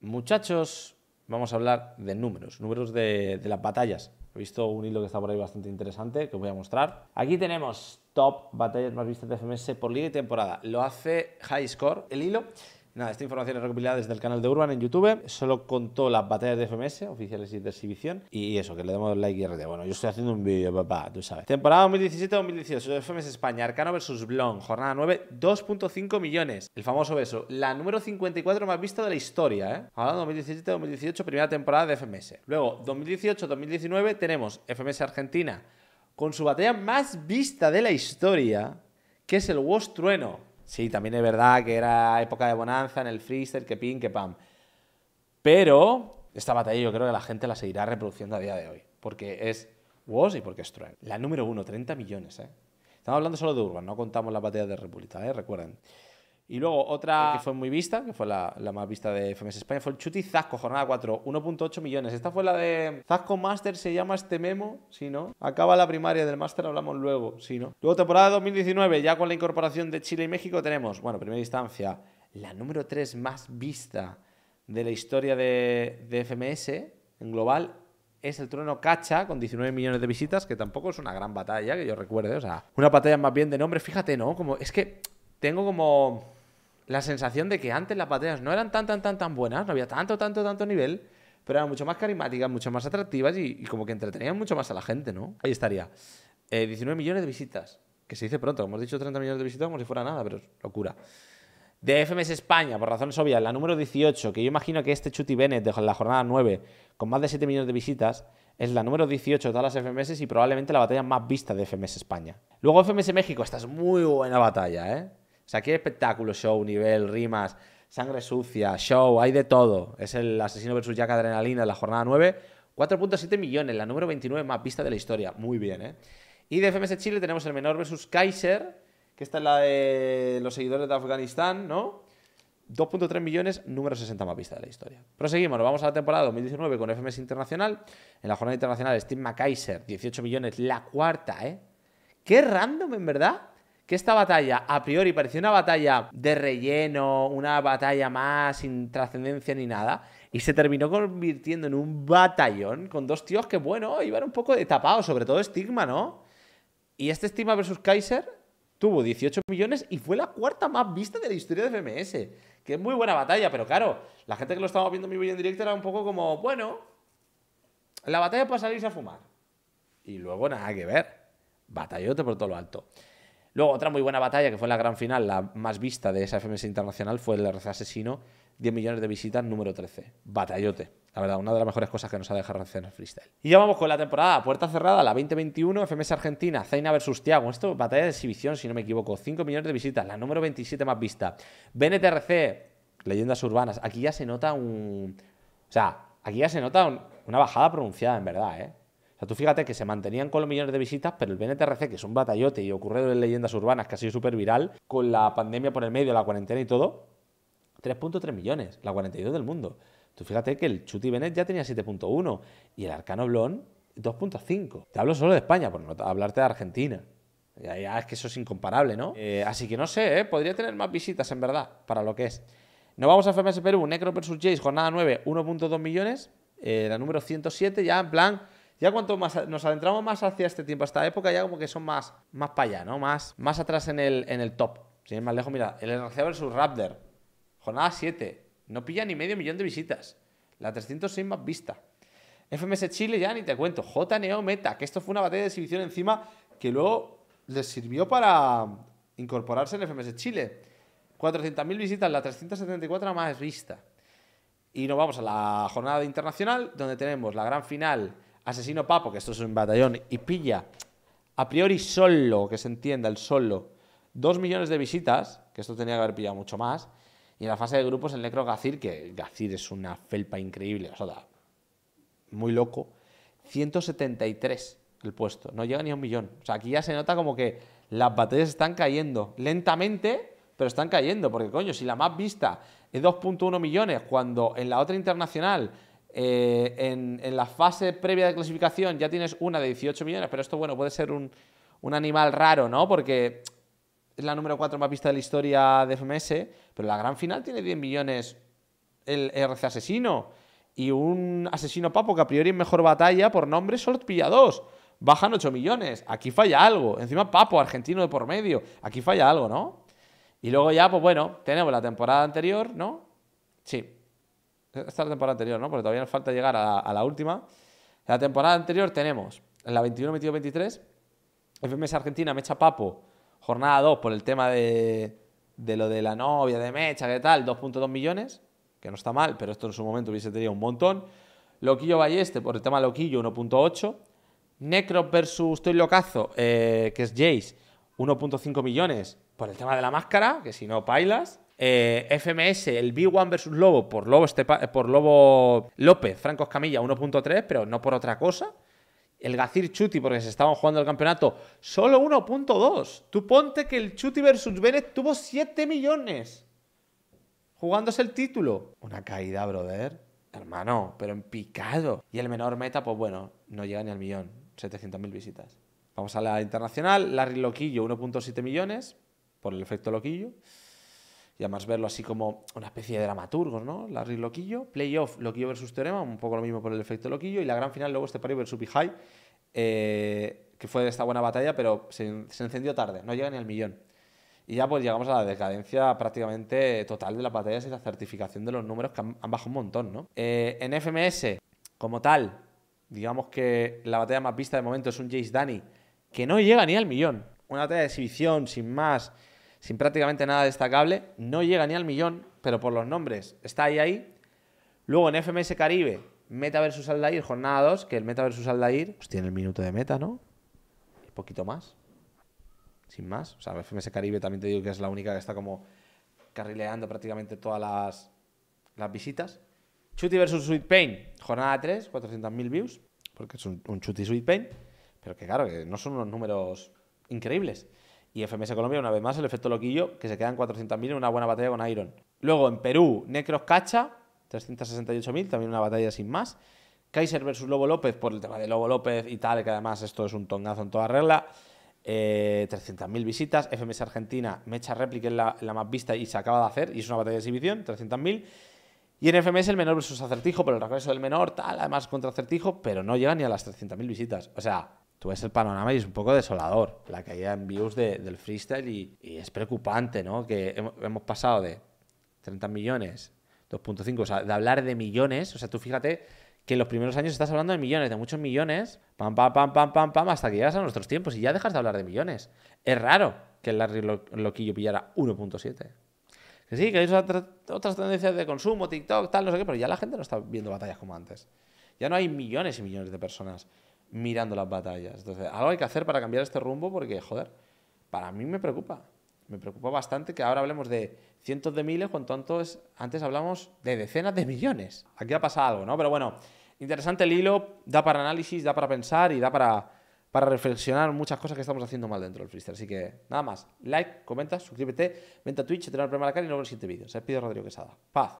Muchachos, vamos a hablar de números, números de, las batallas. He visto un hilo que está por ahí bastante interesante que os voy a mostrar. Aquí tenemos top batallas más vistas de FMS por liga y temporada. Lo hace High Score, el hilo. Nada, esta información es recopilada desde el canal de Urban en YouTube. Solo contó las batallas de FMS, oficiales y de exhibición. Y eso, que le demos like y RT. Bueno, yo estoy haciendo un vídeo, papá, tú sabes. Temporada 2017-2018, FMS España, Arcano versus Blon, jornada 9, 2.5 millones. El famoso beso. La número 54 más vista de la historia, ¿eh? Ahora 2017-2018, primera temporada de FMS. Luego, 2018-2019, tenemos FMS Argentina con su batalla más vista de la historia, que es el Wos Trueno. Sí, también es verdad que era época de bonanza en el freezer, que pin, que pam. Pero esta batalla yo creo que la gente la seguirá reproduciendo a día de hoy. Porque es WOS y porque es true La número uno, 30 millones, ¿eh? Estamos hablando solo de Urban, no contamos las batallas de República, ¿eh? Recuerden. Y luego otra eh, que fue muy vista, que fue la, más vista de FMS España, fue el Chuti Zasco, jornada 4, 1.8 millones. Esta fue la de Zasco Master, se llama este memo, si no. Acaba la primaria del Master, hablamos luego, si no. Luego temporada 2019, ya con la incorporación de Chile y México tenemos, bueno, primera instancia, la número 3 más vista de la historia de, de FMS en global, es el trueno Cacha con 19 millones de visitas, que tampoco es una gran batalla que yo recuerde, o sea, una batalla más bien de nombre, fíjate, ¿no? Como es que tengo como la sensación de que antes las batallas no eran tan, tan, tan, tan buenas, no había tanto, tanto, tanto nivel, pero eran mucho más carismáticas, mucho más atractivas y, como que entretenían mucho más a la gente, ¿no? Ahí estaría. 19 eh, millones de visitas, que se dice pronto, hemos dicho 30 millones de visitas como si fuera nada, pero es locura. De FMS España, por razones obvias, la número 18, que yo imagino que este Chuty Bennett de la jornada 9, con más de 7 millones de visitas, es la número 18 de todas las FMS y probablemente la batalla más vista de FMS España. Luego FMS México, esta es muy buena batalla, ¿eh? O sea, aquí espectáculo, show, nivel, rimas, sangre sucia, show, hay de todo. Es el asesino versus Jack Adrenalina de la jornada 9. 4.7 millones, la número 29 más vista de la historia. Muy bien, ¿eh? Y de FMS Chile tenemos el menor versus Kaiser, que esta es la de los seguidores de Afganistán, ¿no? 2.3 millones, número 60 más vista de la historia. Proseguimos, nos vamos a la temporada 2019 con FMS Internacional. En la jornada internacional, Steve McKaiser, 18 millones, la cuarta, ¿eh? Qué random, en verdad que esta batalla, a priori, parecía una batalla de relleno, una batalla más sin trascendencia ni nada, y se terminó convirtiendo en un batallón con dos tíos que, bueno, iban un poco de tapados, sobre todo Stigma, ¿no? Y este Stigma versus Kaiser tuvo 18 millones y fue la cuarta más vista de la historia de FMS. Que es muy buena batalla, pero claro, la gente que lo estaba viendo en mi video en directo era un poco como, bueno, la batalla para salirse a fumar. Y luego nada que ver. Batallote por todo lo alto. Luego, otra muy buena batalla que fue la gran final, la más vista de esa FMS internacional, fue el RC Asesino, 10 millones de visitas, número 13. Batallote. La verdad, una de las mejores cosas que nos ha dejado en el freestyle. Y ya vamos con la temporada puerta cerrada, la 2021, FMS Argentina, Zaina versus Tiago. Esto, batalla de exhibición, si no me equivoco. 5 millones de visitas, la número 27 más vista. BNTRC, leyendas urbanas. Aquí ya se nota un. O sea, aquí ya se nota una bajada pronunciada, en verdad, ¿eh? O sea, tú fíjate que se mantenían con los millones de visitas, pero el BNTRC, que es un batallote y ocurrido en leyendas urbanas, que ha sido súper viral, con la pandemia por el medio, la cuarentena y todo, 3.3 millones, la 42 del mundo. Tú fíjate que el Chuti Bennett ya tenía 7.1 y el Arcano Blon 2.5. Te hablo solo de España, por no hablarte de Argentina. Ya, ah, es que eso es incomparable, ¿no? Eh, así que no sé, ¿eh? podría tener más visitas en verdad, para lo que es. No vamos a FMS Perú, Necro vs. Jace, jornada 9, 1.2 millones. Eh, la número 107, ya en plan ya cuanto más nos adentramos más hacia este tiempo, esta época, ya como que son más, más para allá, ¿no? Más, más atrás en el, en el top. Si más lejos, mira, el RC versus Raptor. Jornada 7. No pilla ni medio millón de visitas. La 306 más vista. FMS Chile ya ni te cuento. neo Meta, que esto fue una batalla de exhibición encima que luego les sirvió para incorporarse en FMS Chile. 400.000 visitas, la 374 más vista. Y nos vamos a la jornada internacional, donde tenemos la gran final Asesino Papo, que esto es un batallón, y pilla, a priori solo, que se entienda el solo, dos millones de visitas, que esto tenía que haber pillado mucho más, y en la fase de grupos el Necro Gacir, que Gacir es una felpa increíble, o sea, muy loco, 173 el puesto, no llega ni a un millón. O sea, aquí ya se nota como que las batallas están cayendo lentamente, pero están cayendo, porque coño, si la más vista es 2.1 millones, cuando en la otra internacional eh, en, la fase previa de clasificación ya tienes una de 18 millones, pero esto, bueno, puede ser un, animal raro, ¿no? Porque es la número 4 más vista de la historia de FMS, pero la gran final tiene 10 millones el RC Asesino. Y un asesino papo que a priori en mejor batalla, por nombre, solo pilla 2. Bajan 8 millones. Aquí falla algo. Encima papo, argentino de por medio. Aquí falla algo, ¿no? Y luego ya, pues bueno, tenemos la temporada anterior, ¿no? Sí, esta es la temporada anterior, ¿no? Porque todavía nos falta llegar a la, última. En la temporada anterior tenemos, en la 21-22-23, FMS Argentina, Mecha Papo, jornada 2 por el tema de, lo de la novia de Mecha, ¿qué tal? 2.2 millones, que no está mal, pero esto en su momento hubiese tenido un montón. Loquillo Balleste, por el tema Loquillo, 1.8. Necro versus Estoy Locazo, eh, que es Jace, 1.5 millones, por el tema de la máscara, que si no, pailas. Eh, FMS, el B1 versus Lobo, por Lobo, eh, por Lobo López, Franco Escamilla 1.3, pero no por otra cosa. El Gacir Chuti, porque se estaban jugando el campeonato, solo 1.2. Tú ponte que el Chuti versus Vélez tuvo 7 millones jugándose el título. Una caída, brother. Hermano, pero en picado. Y el menor meta, pues bueno, no llega ni al millón. 700.000 visitas. Vamos a la internacional. Larry Loquillo, 1.7 millones. Por el efecto Loquillo y además verlo así como una especie de dramaturgo, ¿no? Larry Loquillo, playoff Loquillo versus Teorema, un poco lo mismo por el efecto Loquillo, y la gran final luego este pario versus Pihai eh, que fue de esta buena batalla, pero se, encendió tarde, no llega ni al millón. Y ya pues llegamos a la decadencia prácticamente total de las batallas y la certificación de los números que han, bajado un montón, ¿no? Eh, en FMS, como tal, digamos que la batalla más vista de momento es un Jace Dani que no llega ni al millón. Una batalla de exhibición, sin más, sin prácticamente nada destacable, no llega ni al millón, pero por los nombres está ahí ahí. Luego en FMS Caribe, Meta versus Aldair, jornada 2, que el Meta versus Aldair, pues tiene el minuto de meta, ¿no? Un poquito más. Sin más. O sea, FMS Caribe también te digo que es la única que está como carrileando prácticamente todas las, visitas. Chuty versus Sweet Pain, jornada 3, 400.000 views, porque es un, Chuty Sweet Pain, pero que claro, que no son unos números increíbles. Y FMS Colombia, una vez más, el efecto loquillo, que se quedan 400.000 en una buena batalla con Iron. Luego en Perú, Necros Cacha, 368.000, también una batalla sin más. Kaiser versus Lobo López, por el tema de Lobo López y tal, que además esto es un tongazo en toda regla. 300.000 eh, visitas. FMS Argentina, Mecha Réplica en la, más vista y se acaba de hacer, y es una batalla de exhibición, 300.000. Y en FMS el menor vs. acertijo, pero el regreso del menor, tal, además contra acertijo, pero no llega ni a las 300.000 visitas. O sea, tú ves el panorama y es un poco desolador la caída en views del freestyle y, es preocupante, ¿no? Que hemos, pasado de 30 millones, 2.5, o sea, de hablar de millones, o sea, tú fíjate que en los primeros años estás hablando de millones, de muchos millones, pam, pam, pam, pam, pam, pam, hasta que llegas a nuestros tiempos y ya dejas de hablar de millones. Es raro que el Larry Loquillo pillara 1.7. Que sí, que hay otras tendencias de consumo, TikTok, tal, no sé qué, pero ya la gente no está viendo batallas como antes. Ya no hay millones y millones de personas mirando las batallas. Entonces, algo hay que hacer para cambiar este rumbo porque, joder, para mí me preocupa. Me preocupa bastante que ahora hablemos de cientos de miles, cuanto antes, antes hablamos de decenas de millones. Aquí ha pasado algo, ¿no? Pero bueno, interesante el hilo, da para análisis, da para pensar y da para, para reflexionar muchas cosas que estamos haciendo mal dentro del freestyle. Así que nada más, like, comenta, suscríbete, vente a Twitch, te el premio a la cara y no el siguiente vídeo. Se despide Rodrigo Quesada. Paz.